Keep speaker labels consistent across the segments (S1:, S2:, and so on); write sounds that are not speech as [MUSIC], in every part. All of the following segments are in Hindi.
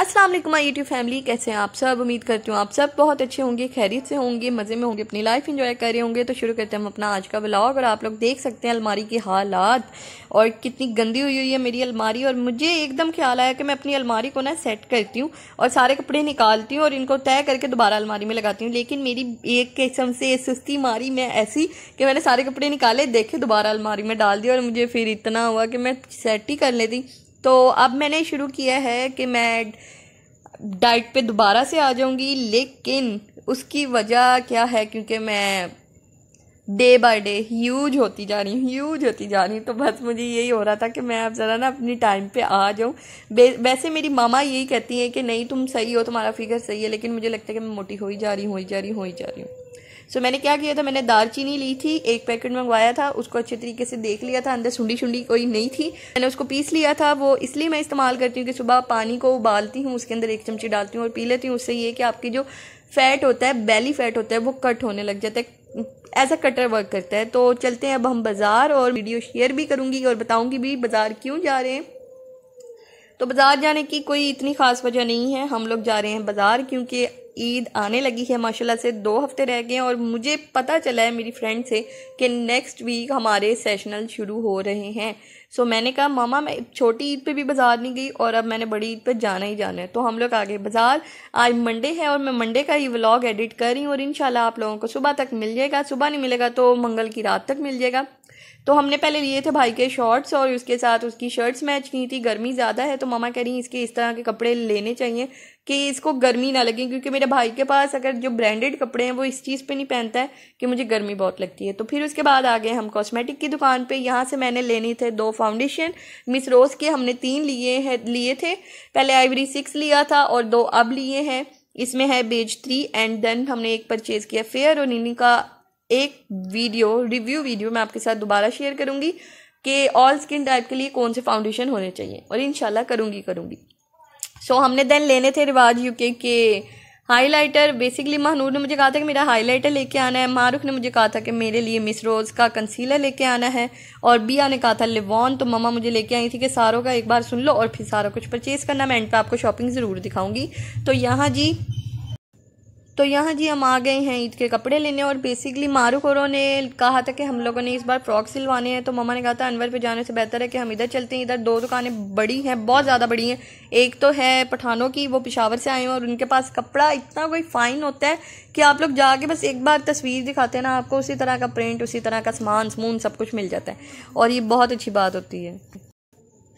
S1: अस्सलाम वालेकुम आई यूट्यूब फैमिली कैसे हैं आप सब उम्मीद करती हूँ आप सब बहुत अच्छे होंगे खैरियत से होंगे मज़े में होंगे अपनी लाइफ एंजॉय कर रहे होंगे तो शुरू करते हैं हम अपना आज का ब्लॉग और आप लोग देख सकते हैं अलमारी की हालात और कितनी गंदी हुई हुई है मेरी अलमारी और मुझे एकदम ख्याल आया कि मैं अपनी अलमारी को ना सेट करती हूँ और सारे कपड़े निकालती हूँ और इनको तय करके दोबारा अलमारी में लगाती हूँ लेकिन मेरी एक किस्म से सुस्ती मारी मैं ऐसी कि मैंने सारे कपड़े निकाले देखे दोबारा अलमारी में डाल दिया और मुझे फिर इतना हुआ कि मैं सेट ही कर लेती तो अब मैंने शुरू किया है कि मैं डाइट पे दोबारा से आ जाऊंगी लेकिन उसकी वजह क्या है क्योंकि मैं डे बाय डे ह्यूज होती जा रही हूँ ह्यूज होती जा रही हूँ तो बस मुझे यही हो रहा था कि मैं अब ज़रा ना अपनी टाइम पे आ जाऊँ वैसे मेरी मामा यही कहती हैं कि नहीं तुम सही हो तुम्हारा फिगर सही है लेकिन मुझे लगता है कि मैं मोटी हो ही जा रही हूँ हो ही जा रही हूँ हो ही जा रही हूँ सो मैंने क्या किया था मैंने दालचीनी ली थी एक पैकेट मंगवाया था उसको अच्छे तरीके से देख लिया था अंदर सुंडी शुंडी कोई नहीं थी मैंने उसको पीस लिया था वो इसलिए मैं इस्तेमाल करती हूँ कि सुबह पानी को उबालती हूँ उसके अंदर एक चमची डालती हूँ और पी लेती हूँ उससे ये कि आपकी जो फैट होता है बैली फैट होता है वो कट होने लग जाता है एज अ कटर वर्क करता है तो चलते हैं अब हम बाज़ार और वीडियो शेयर भी करूँगी और बताऊँगी भी बाज़ार क्यों जा रहे हैं तो बाज़ार जाने की कोई इतनी ख़ास वजह नहीं है हम लोग जा रहे हैं बाज़ार क्योंकि ईद आने लगी है माशाल्लाह से दो हफ्ते रह गए हैं और मुझे पता चला है मेरी फ्रेंड से कि नेक्स्ट वीक हमारे सेशनल शुरू हो रहे हैं सो मैंने कहा मामा मैं छोटी ईद पे भी बाज़ार नहीं गई और अब मैंने बड़ी ईद पे जाना ही जाना है तो हम लोग आगे बाज़ार आज मंडे है और मैं मंडे का ही व्लॉग एडिट कर रही हूँ और इन आप लोगों को सुबह तक मिल जाएगा सुबह नहीं मिलेगा तो मंगल की रात तक मिल जाएगा तो हमने पहले लिए थे भाई के शॉर्ट्स और उसके साथ उसकी शर्ट्स मैच की थी गर्मी ज़्यादा है तो मामा कह रही इसके इस तरह के कपड़े लेने चाहिए कि इसको गर्मी ना लगे क्योंकि मेरे भाई के पास अगर जो ब्रांडेड कपड़े हैं वो इस चीज़ पे नहीं पहनता है कि मुझे गर्मी बहुत लगती है तो फिर उसके बाद आ गए हम कॉस्मेटिक की दुकान पे यहाँ से मैंने लेने थे दो फाउंडेशन मिस रोज़ के हमने तीन लिए हैं लिए थे पहले आइवरी सिक्स लिया था और दो अब लिए हैं इसमें है बेज थ्री एंड देन हमने एक परचेज़ किया फेयर और इन्हीं का एक वीडियो रिव्यू वीडियो मैं आपके साथ दोबारा शेयर करूँगी कि ऑल स्किन टाइप के लिए कौन से फाउंडेशन होने चाहिए और इन करूँगी करूँगी सो so, हमने देन लेने थे रिवाज यूके के हाइलाइटर बेसिकली महानूर ने मुझे कहा था कि मेरा हाइलाइटर लेके आना है मारूख ने मुझे कहा था कि मेरे लिए मिस रोज़ का कंसीलर लेके आना है और बिया ने कहा था लिवॉन तो ममा मुझे लेके आई थी कि सारों का एक बार सुन लो और फिर सारा कुछ परचेज़ करना मैं एंड पे आपको शॉपिंग ज़रूर दिखाऊंगी तो यहाँ जी तो यहाँ जी हम आ गए हैं ईद के कपड़े लेने और बेसिकली मारू औरों ने कहा था कि हम लोगों ने इस बार फ्रॉक सिलवाने हैं तो मम्मा ने कहा था अनवर पे जाने से बेहतर है कि हम इधर चलते हैं इधर दो दुकानें बड़ी हैं बहुत ज़्यादा बड़ी हैं एक तो है पठानों की वो पिशावर से आए हैं और उनके पास कपड़ा इतना कोई फ़ाइन होता है कि आप लोग जाके बस एक बार तस्वीर दिखाते हैं ना आपको उसी तरह का प्रिंट उसी तरह का सामान समून सब कुछ मिल जाता है और ये बहुत अच्छी बात होती है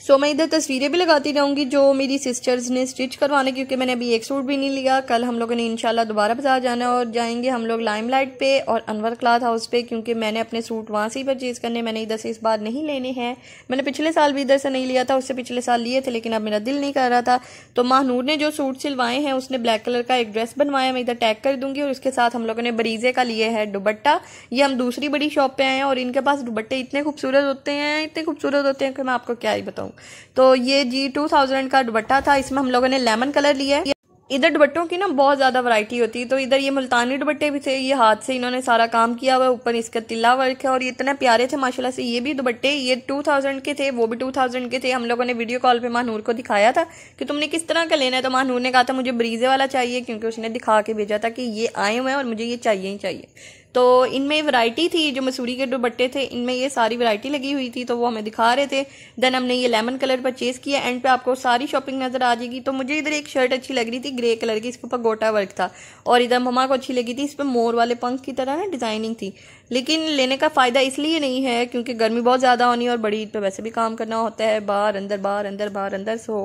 S1: सो मैं इधर तस्वीरें भी लगाती रहूँगी जो मेरी सिस्टर्स ने स्टिच करवाने क्योंकि मैंने अभी एक सूट भी नहीं लिया कल हम लोगों ने इंशाल्लाह दोबारा बाजार जाना और जाएंगे हम लोग लाइम लाइट पे और अनवर क्लाथ हाउस पे क्योंकि मैंने अपने सूट वहाँ से ही परचेज़ करने मैंने इधर से इस बार नहीं लेने हैं मैंने पिछले साल भी इधर से नहीं लिया था उससे पिछले साल लिए थे लेकिन अब मेरा दिल नहीं कर रहा था तो महानूर ने जो सूट सिलवाए हैं उसने ब्लैक कलर का एक ड्रेस बनवाया मैं इधर टैग कर दूंगी और उसके साथ हम लोगों ने बरीजे का लिए है दुबट्टा ये हम दूसरी बड़ी शॉप पर आए हैं और इनके पास दुबट्टे इतने खूबसूरत होते हैं इतने खूबसूरत होते हैं कि मैं आपको क्या ही बताऊँ लोग तो ये जी टू थाउजेंड का दुबट्टा था इसमें हम लोगों ने लेमन कलर लिया है इधर दुबट्टों की ना बहुत ज़्यादा वैरायटी होती है तो इधर ये मुल्तानी दुबट्टे भी थे ये हाथ से इन्होंने सारा काम किया हुआ ऊपर इसका तिल्ला वर्क है और ये इतने प्यारे थे माशाल्लाह से ये भी दुपट्टे ये 2000 के थे वो भी 2000 के थे हम लोगों ने वीडियो कॉल पे मानूर को दिखाया था कि तुमने किस तरह का लेना है तो मानूर ने कहा था मुझे ब्रीजे वाला चाहिए क्योंकि उसने दिखा के भेजा था कि ये आए हुए हैं और मुझे ये चाहिए ही चाहिए तो इनमें वैरायटी थी जो मसूरी के दुपट्टे थे इनमें ये सारी वैरायटी लगी हुई थी तो वो हमें दिखा रहे थे देन हमने ये लेमन कलर परचेज़ किया एंड पे आपको सारी शॉपिंग नज़र आ जाएगी तो मुझे इधर एक शर्ट अच्छी लग रही थी ग्रे कलर की इसके ऊपर गोटा वर्क था और इधर ममा को अच्छी लगी थी इस पर मोर वाले पंख की तरह ना डिज़ाइनिंग थी लेकिन लेने का फ़ायदा इसलिए नहीं है क्योंकि गर्मी बहुत ज़्यादा होनी और बड़ी ईद पर वैसे भी काम करना होता है बाहर अंदर बाहर अंदर बाहर अंदर सो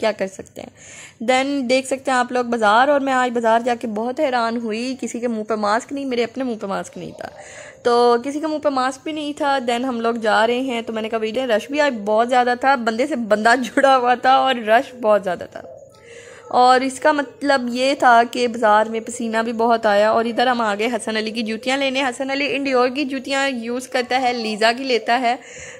S1: क्या कर सकते हैं देन देख सकते हैं आप लोग बाज़ार और मैं आज बाज़ार जाके बहुत हैरान हुई किसी के मुंह पे मास्क नहीं मेरे अपने मुंह पे मास्क नहीं था तो किसी के मुंह पे मास्क भी नहीं था देन हम लोग जा रहे हैं तो मैंने कहा भैया रश भी आज बहुत ज़्यादा था बंदे से बंदा [LAUGHS] जुड़ा हुआ था और रश बहुत ज़्यादा था और इसका मतलब ये था कि बाज़ार में पसीना भी बहुत आया और इधर हम आ गए हसन अली की जूतियाँ लेने हसन अली इंडियोर की जूतियाँ यूज़ करता है लीज़ा की लेता है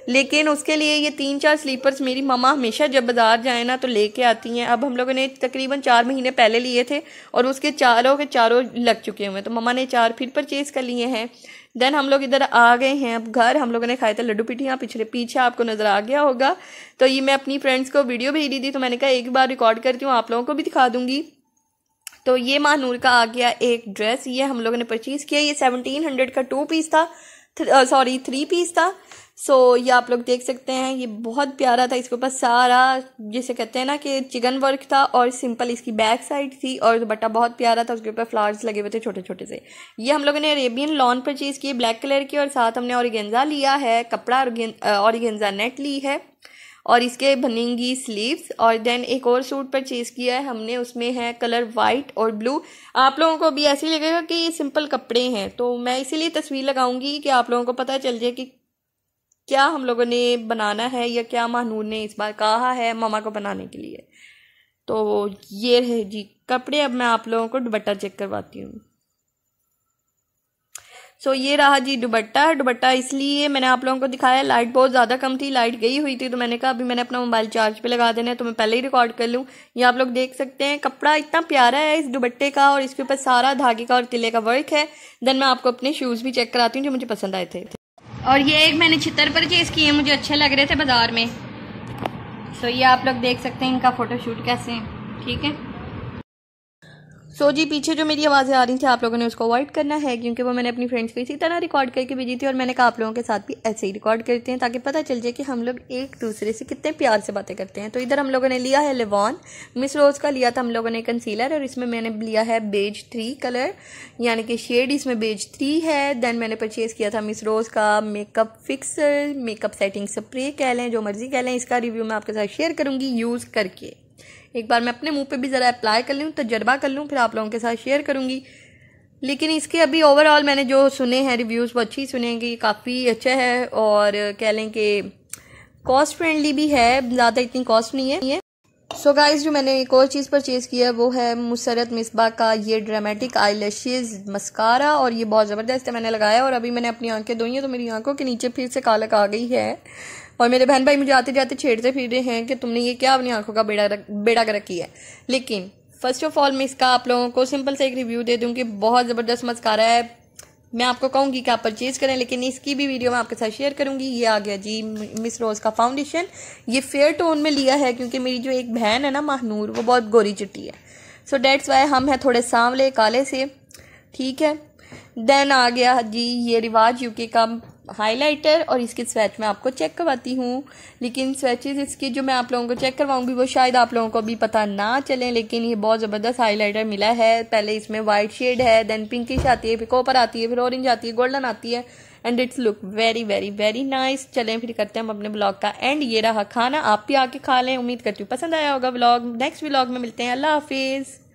S1: लेकिन उसके लिए ये तीन चार स्लीपर्स मेरी मामा हमेशा जब बाज़ार जाए ना तो लेके आती हैं अब हम लोगों ने तकरीबन चार महीने पहले लिए थे और उसके चारों के चारों लग चुके हुए हैं तो ममा ने चार फिर परचेज़ कर लिए हैं देन हम लोग इधर आ गए हैं अब घर हम लोगों ने खाए थे लड्डू पिठियाँ पिछले पीछे आपको नज़र आ गया होगा तो ये मैं अपनी फ्रेंड्स को वीडियो भेज दी थी तो मैंने कहा एक बार रिकॉर्ड करती हूँ आप लोगों को भी दिखा दूंगी तो ये महानूर का आ गया एक ड्रेस ये हम लोगों ने परचेज़ किया ये सेवनटीन हंड्रेड का टू पीस था सॉरी थ्री पीस था सो so, ये आप लोग देख सकते हैं ये बहुत प्यारा था इसके ऊपर सारा जिसे कहते हैं ना कि चिकन वर्क था और सिंपल इसकी बैक साइड थी और दुपट्टा बहुत प्यारा था उसके ऊपर फ्लावर्स लगे हुए थे छोटे छोटे से ये हम लोगों ने अरेबियन लॉन परचेज़ किए ब्लैक कलर की और साथ हमने औरगेंजा लिया है कपड़ा औरगेंजा नेट ली है और इसके बनेंगी स्लीव्स और देन एक और सूट परचेज़ किया है हमने उसमें है कलर वाइट और ब्लू आप लोगों को भी ऐसे लगेगा कि ये सिंपल कपड़े हैं तो मैं इसीलिए तस्वीर लगाऊंगी कि आप लोगों को पता चल जाए कि क्या हम लोगों ने बनाना है या क्या महानूर ने इस बार कहा है मामा को बनाने के लिए तो ये है जी कपड़े अब मैं आप लोगों को दुबट्टा चेक करवाती हूँ सो so, ये रहा जी दुबट्टा दुबट्टा इसलिए मैंने आप लोगों को दिखाया लाइट बहुत ज़्यादा कम थी लाइट गई हुई थी तो मैंने कहा अभी मैंने अपना मोबाइल चार्ज पे लगा देना है तो मैं पहले ही रिकॉर्ड कर लूँ ये आप लोग देख सकते हैं कपड़ा इतना प्यारा है इस दुबट्टे का और इसके ऊपर सारा धागे का और तिले का वर्क है देन मैं आपको अपने शूज़ भी चेक कराती हूँ जो मुझे पसंद आए थे और ये एक मैंने छितर चेस किए मुझे अच्छे लग रहे थे बाज़ार में सो तो so, ये आप लोग देख सकते हैं इनका फ़ोटोशूट कैसे है ठीक है सो so, जी पीछे जो मेरी आवाज़ें आ रही थी आप लोगों ने उसको अवॉइड करना है क्योंकि वो मैंने अपनी फ्रेंड्स को इसी तरह रिकॉर्ड करके भेजी थी और मैंने कहा आप लोगों के साथ भी ऐसे ही रिकॉर्ड करते हैं ताकि पता चल जाए कि हम लोग एक दूसरे से कितने प्यार से बातें करते हैं तो इधर हम लोगों ने लिया है लेवान मिस रोज़ का लिया था हम लोगों ने कंसीलर और इसमें मैंने लिया है बेज थ्री कलर यानी कि शेड इसमें बेज थ्री है देन मैंने परचेज़ किया था मिस रोज़ का makeup fixer makeup setting spray कह लें जो मर्ज़ी कह लें इसका रिव्यू मैं आपके साथ शेयर करूँगी यूज़ करके एक बार मैं अपने मुंह पे भी ज़रा अप्लाई कर लूँ तजर्बा कर लूँ फिर आप लोगों के साथ शेयर करूँगी लेकिन इसके अभी ओवरऑल मैंने जो सुने हैं रिव्यूज़ वो अच्छी सुने हैं कि काफ़ी अच्छा है और कह लें कि कॉस्ट फ्रेंडली भी है ज़्यादा इतनी कॉस्ट नहीं है सो so गाइज जो मैंने एक और चीज़ परचेज़ की है वो है मुसरत मिसबा का ये ड्रामेटिक आई लैशेज मस्कारा और ये बहुत ज़बरदस्त है मैंने लगाया और अभी मैंने अपनी आंखें धोई हैं तो मेरी आंखों के नीचे फिर से कालक आ गई है और मेरे बहन भाई मुझे आते जाते छेड़ते फिर रहे हैं कि तुमने ये क्या अपनी आंखों का बेड़ा रक, बेड़ा कर रखी है लेकिन फर्स्ट ऑफ ऑल मैं इसका आप लोगों को सिंपल से एक रिव्यू दे दूँ कि बहुत ज़बरदस्त मस्कारा है मैं आपको कहूँगी कि आप परचेज़ करें लेकिन इसकी भी वीडियो मैं आपके साथ शेयर करूँगी ये आ गया जी मिस रोज़ का फाउंडेशन ये फेयर टोन में लिया है क्योंकि मेरी जो एक बहन है ना महानूर वो बहुत गोरी चिट्टी है सो डेट्स वाई हम हैं थोड़े सांवले काले से ठीक है देन आ गया जी ये रिवाज यूके का हाइलाइटर और इसके स्वेच मैं आपको चेक करवाती हूँ लेकिन स्वेचेज इसके जो मैं आप लोगों को चेक करवाऊंगी वो शायद आप लोगों को अभी पता ना चले लेकिन ये बहुत ज़बरदस्त हाइलाइटर मिला है पहले इसमें वाइट शेड है देन पिंकिश आती है फिर कॉपर आती है फिर ऑरेंज आती है गोल्डन आती है and it's look very very very nice चलें फिर करते हैं हम अपने ब्लॉग का एंड ये रहा खाना आप भी आके खा लें उम्मीद करती हूँ पसंद आया होगा ब्लॉग नेक्स्ट ब्लॉग में मिलते हैं अल्लाह हाफिज़